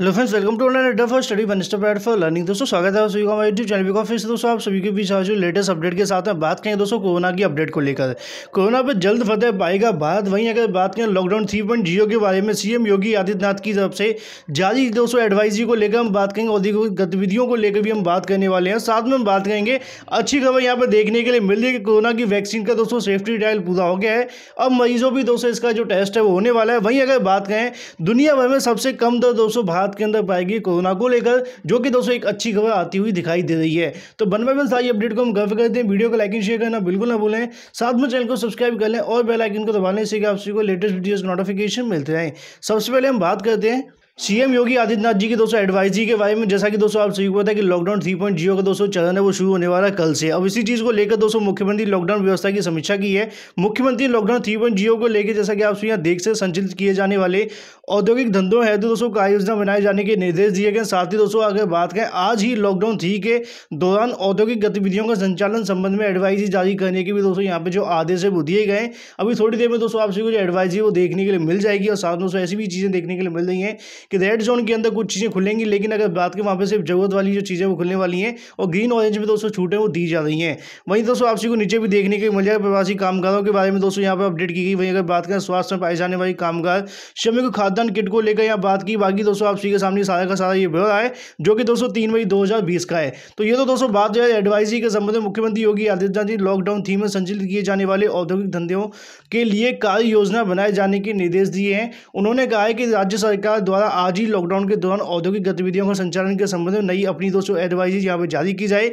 hello friends welcome to online for study one stop aid for learning दोस्तों स्वागत है सभी का हमारे यूट्यूब चैनल बिकॉज फिर से दोस्तों आप सभी के बीच आज लेटेस्ट अपडेट के साथ में बात करें दोस्तों कोरोना की अपडेट को लेकर कोरोना पर जल्द फतेह पाएगा भारत वहीं अगर बात करें लॉकडाउन थ्री पॉइंट जियो के बारे में सीएम योगी आदित्यनाथ की तरफ से जारी दोस्तों एडवाइजरी को लेकर हम बात करेंगे औद्योगिक गतिविधियों को लेकर भी हम बात करने वाले हैं साथ में हम बात करेंगे अच्छी खबर यहाँ पर देखने के लिए मिल रही है कि कोरोना की वैक्सीन का दोस्तों सेफ्टी ट्रायल पूरा हो गया है अब मरीजों भी दोस्तों इसका जो टेस्ट है वो होने वाला है वहीं अगर बात करें दुनिया भर में सबसे कम दर दोस्तों भारत रात के अंदर पाएगी कोरोना को लेकर जो कि दोस्तों एक अच्छी खबर आती हुई दिखाई दे रही है तो बन बाय बन सारी अपडेट को हम गर्व करते हैं वीडियो को लाइक एंड शेयर करना बिल्कुल ना भूलें साथ में चैनल को सब्सक्राइब कर लें और बेलाइकिन को दबाने से आप सभी को लेटेस्ट वीडियोज़ नोटिफिकेशन मिलते रहें सबसे पहले हम बात करते हैं सीएम योगी आदित्यनाथ जी की दोस्तों एडवाइजरी के बारे में जैसा कि दोस्तों आप सभी को पता है कि लॉकडाउन थ्री पॉइंट जीरो का दोस्तों चरण है वो शुरू होने वाला है कल से अब इसी चीज़ को लेकर दोस्तों मुख्यमंत्री लॉकडाउन व्यवस्था की समीक्षा की है मुख्यमंत्री लॉकडाउन थ्री पॉइंट जीरो को लेकर जैसा कि आप यहाँ देख से संचालित किए जाने वाले औद्योगिक धंधों हेतु तो दोस्तों का योजना बनाए जाने के निर्देश दिए गए साथ ही दोस्तों अगर बात करें आज ही लॉकडाउन थ्री के दौरान औद्योगिक गतिविधियों का संचालन संबंध में एडवाइजरी जारी करने के भी दोस्तों यहाँ पे जो आदेश है वो दिए गए अभी थोड़ी देर में दोस्तों आप सभी को एडवाइजरी वो देखने के लिए मिल जाएगी और साथ दोस्तों ऐसी भी चीज़ें देखने के लिए मिल रही हैं कि रेड जोन के अंदर कुछ चीज़ें खुलेंगी लेकिन अगर बात की वहाँ पर सिर्फ ज़रूरत वाली जो चीज़ें वो खुलने वाली हैं और ग्रीन ऑरेंज में दोस्तों छूटें वो दी जा रही हैं वहीं दोस्तों सी को नीचे भी देखने के मिल जाएगा प्रवासी कामगारों के बारे में दोस्तों यहाँ पर अपडेट की गई वहीं अगर बात करें स्वास्थ्य में पाए जाने वाले कामगार श्रमिक खाद्यान्न किट को लेकर यहाँ बात की बाकी दोस्तों आपसी के सामने सारा का सारा ये ब्यौरा है जो कि दोस्तों तीन मई दो का है तो ये तो दोस्तों बात जो है एडवाइजरी के संबंध में मुख्यमंत्री योगी आदित्यनाथ जी लॉकडाउन थीम में संचालित किए जाने वाले औद्योगिक धंधों के लिए कार्य योजना बनाए जाने के निर्देश दिए हैं उन्होंने कहा है कि राज्य सरकार द्वारा आज ही लॉकडाउन के दौरान औद्योगिक गतिविधियों के संचालन के संबंध में नई अपनी दोस्तों एडवाइजरी यहाँ पर जारी की जाए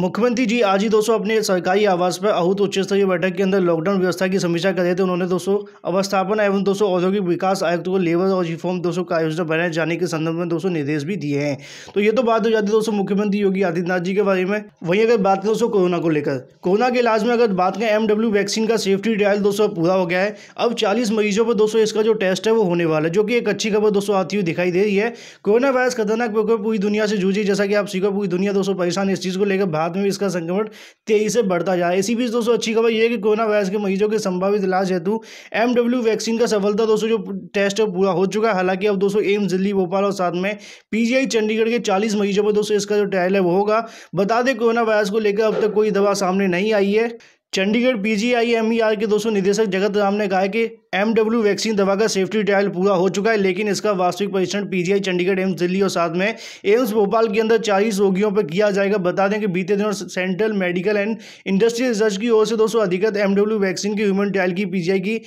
मुख्यमंत्री जी आज ही दोस्तों अपने सरकारी आवास पर आहूत उच्च स्तरीय बैठक के अंदर लॉकडाउन व्यवस्था की समीक्षा कर रहे थे उन्होंने दोस्तों अवस्थापन एवं दोस्तों औद्योगिक विकास आयुक्त को लेबर और रिफॉर्म दोस्तों का आयोजना बनाए जाने के संदर्भ में दोस्तों निर्देश भी दिए हैं तो ये तो बात हो जाती है दोस्तों मुख्यमंत्री योगी आदित्यनाथ जी के बारे में वहीं अगर बात करें दोस्तों कोरोना को लेकर कोरोना के इलाज में अगर बात करें एम वैक्सीन का सेफ्टी ट्रायल दोस्तों पूरा हो गया है अब चालीस मरीजों पर दोस्तों इसका जो टेस्ट है वो होने वाला है जो कि एक अच्छी खबर दोस्तों आती हुई दिखाई दे रही है कोरोना वायरस खतरनाक पूरी दुनिया से जूझी जैसा कि आप सीखो पूरी दुनिया दोस्तों परेशान इस चीज़ को लेकर भारत बाद में इसका संक्रमण तेजी से बढ़ता जा इसी बीच दोस्तों अच्छी खबर यह है कि कोरोना वायरस के मरीजों के संभावित इलाज हेतु एमडब्ल्यू वैक्सीन का सफलता दोस्तों जो टेस्ट है पूरा हो चुका है हालांकि अब दोस्तों एम्स दिल्ली भोपाल और साथ में पीजीआई चंडीगढ़ के चालीस मरीजों पर दोस्तों इसका जो ट्रायल है वो होगा बता दें कोरोना वायरस को लेकर अब तक कोई दवा सामने नहीं आई है चंडीगढ़ पीजीआईएमईआर e के दोस्तों निदेशक जगत राम ने कहा है कि एमडब्ल्यू वैक्सीन दवा का सेफ्टी ट्रायल पूरा हो चुका है लेकिन इसका वास्तविक परीक्षण पीजीआई चंडीगढ़ एम्स दिल्ली और साथ में एम्स भोपाल के अंदर चालीस रोगियों पर किया जाएगा बता दें कि बीते दिनों central medical and industrial research की ओर से दोस्तों अधिकृत एमडब्ल्यू वैक्सीन के ह्यूमन ट्रायल की पीजीआई की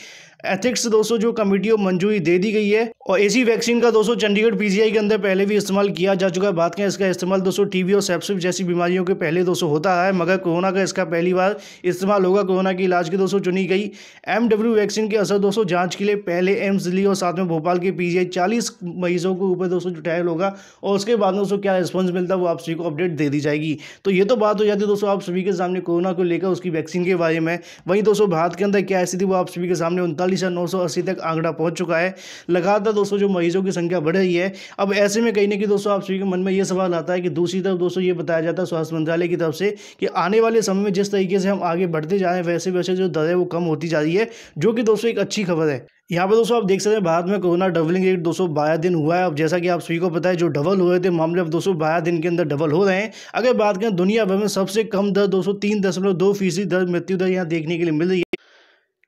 एथिक्स दोस्तों जो कमेटी को मंजूरी दे दी गई है और इसी वैक्सीन का दोस्तों चंडीगढ़ पीजीआई के अंदर पहले भी इस्तेमाल किया जा चुका है बात करें इसका इस्तेमाल दोस्तों टीबी और सेप्सिप जैसी बीमारियों के पहले दोस्तों होता है मगर कोरोना का इसका पहली बार इस्तेमाल होगा कोरोना के इलाज की दोस्तों चुनी गई एम वैक्सीन के असर दोस्तों जाँच के लिए पहले एम्स दिल्ली और साथ में भोपाल के पी जी मरीजों के ऊपर दोस्तों ट्रायल होगा और उसके बाद दोस्तों क्या रिस्पॉन्स मिलता है वो आप सभी को अपडेट दे दी जाएगी तो ये तो बात हो जाती है दोस्तों आप सभी के सामने कोरोना को लेकर उसकी वैक्सीन के बारे में वहीं दोस्तों भारत के अंदर क्या स्थिति वो आप सभी के सामने उनतालीस हजार नौ सौ तक आंकड़ा पहुंच चुका है लगातार दोस्तों जो मरीजों की संख्या बढ़ रही है अब ऐसे में कहीं ना कहीं दोस्तों आप सभी के मन में ये सवाल आता है कि दूसरी तरफ दोस्तों ये बताया जाता है स्वास्थ्य मंत्रालय की तरफ से कि आने वाले समय में जिस तरीके से हम आगे बढ़ते जा रहे हैं वैसे वैसे जो दर है वो कम होती जा रही है जो कि दोस्तों एक अच्छी खबर है यहाँ पर दोस्तों आप देख सकते हैं भारत में कोरोना डबलिंग रेट दो सौ दिन हुआ है अब जैसा कि आप सभी को पता है जो डबल हो रहे थे मामले अब दो सौ दिन के अंदर डबल हो रहे हैं अगर बात करें दुनिया भर में सबसे कम दर दो सौ तीन दशमलव दो फीसदी दर मृत्यु दर यहाँ देखने के लिए मिल रही है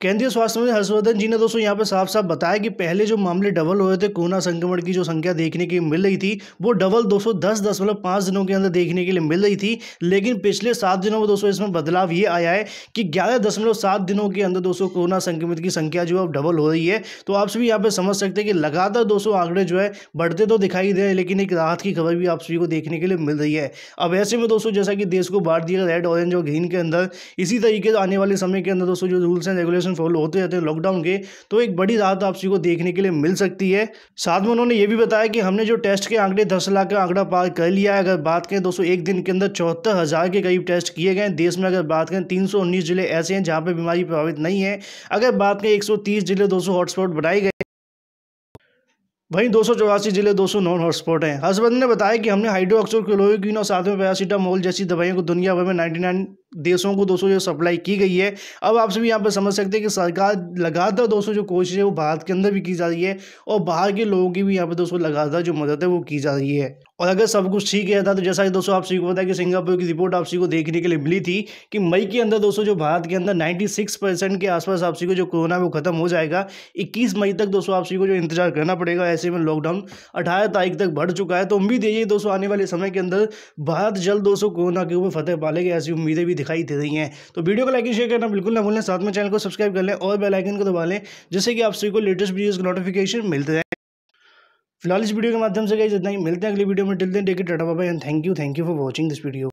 केंद्रीय स्वास्थ्य मंत्री हर्षवर्धन जी ने दोस्तों यहाँ पर साफ साफ बताया कि पहले जो मामले डबल हुए थे कोरोना संक्रमण की जो संख्या देखने की मिल रही थी वो डबल दो सौ दस दशमलव पाँच दिनों के अंदर देखने के लिए मिल रही थी लेकिन पिछले सात दिनों में दोस्तों इसमें बदलाव ये आया है कि ग्यारह दशमलव सात दिनों के अंदर दोस्तों कोरोना संक्रमित की संख्या जो है डबल हो रही है तो आप सभी यहाँ पर समझ सकते हैं कि लगातार दोस्तों आंकड़े जो है बढ़ते तो दिखाई दे रहे हैं लेकिन एक राहत की खबर भी आप सभी को देखने के लिए मिल रही है अब ऐसे में दोस्तों जैसा कि देश को बांट दिया रेड ऑरेंज और ग्रीन के अंदर इसी तरीके से आने वाले समय के अंदर दोस्तों जो rules and regulation regulation follow होते रहते हैं लॉकडाउन के तो एक बड़ी राहत आपसी को देखने के लिए मिल सकती है साथ में उन्होंने ये भी बताया कि हमने जो टेस्ट के आंकड़े दस लाख का आंकड़ा पार कर लिया है अगर बात करें दोस्तों एक दिन के अंदर चौहत्तर के करीब टेस्ट किए गए देश में अगर बात करें तीन जिले ऐसे हैं जहाँ पर बीमारी प्रभावित नहीं है अगर बात करें एक जिले दो हॉटस्पॉट बनाए गए वहीं दो जिले 200 नॉन हॉटस्पॉट हैं हर्षवर्धन ने बताया कि हमने हाइड्रोक्सोक्लोरोक्विन और साथ में पैरासीटामोल जैसी दवाइयों को दुनिया भर में 99 देशों को दोस्तों जो सप्लाई की गई है अब आप सभी यहाँ पर समझ सकते हैं कि सरकार लगातार दोस्तों जो कोशिश है वो भारत के अंदर भी की जा रही है और बाहर के लोगों की भी यहाँ पर दोस्तों लगातार जो मदद है वो की जा रही है और अगर सब कुछ ठीक था तो जैसा कि दोस्तों आप सभी को पता है कि सिंगापुर की रिपोर्ट आप सभी को देखने के लिए मिली थी कि मई के अंदर दोस्तों जो भारत के अंदर सिक्स परसेंट के आसपास आप सभी को जो कोरोना वो खत्म हो जाएगा इक्कीस मई तक दोस्तों आप सभी को जो इंतजार करना पड़ेगा ऐसे में लॉकडाउन अठारह तारीख तक बढ़ चुका है तो उम्मीद यही दोस्तों आने वाले समय के अंदर भारत जल्द दोस्तों कोरोना के ऊपर फतेह पालेगा ऐसी उम्मीदें भी दिखाई दे रही हैं तो वीडियो को लाइक शेयर करना बिल्कुल ना भूलें साथ में चैनल को सब्सक्राइब कर लें और बेलाइकन को दबा लें जिससे कि आप सभी को लेटेस्ट वीडियोज़ का नोटिफिकेशन मिलते रहे फिलहाल इस वीडियो के माध्यम से कहीं जितना ही मिलते हैं अगली वीडियो में till then take it tata bye and thank you thank you for watching this video